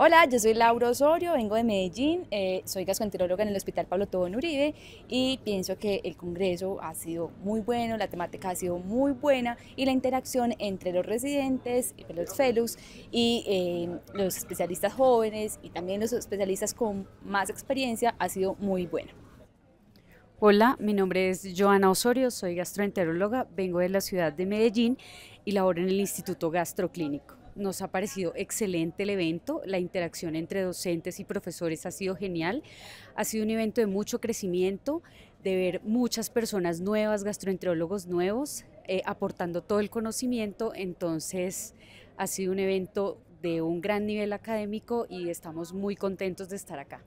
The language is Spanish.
Hola, yo soy Laura Osorio, vengo de Medellín, eh, soy gastroenteróloga en el Hospital Pablo Tobón Uribe y pienso que el congreso ha sido muy bueno, la temática ha sido muy buena y la interacción entre los residentes, los fellows y eh, los especialistas jóvenes y también los especialistas con más experiencia ha sido muy buena. Hola, mi nombre es Joana Osorio, soy gastroenteróloga, vengo de la ciudad de Medellín y laboro en el Instituto Gastroclínico. Nos ha parecido excelente el evento, la interacción entre docentes y profesores ha sido genial, ha sido un evento de mucho crecimiento, de ver muchas personas nuevas, gastroenterólogos nuevos, eh, aportando todo el conocimiento, entonces ha sido un evento de un gran nivel académico y estamos muy contentos de estar acá.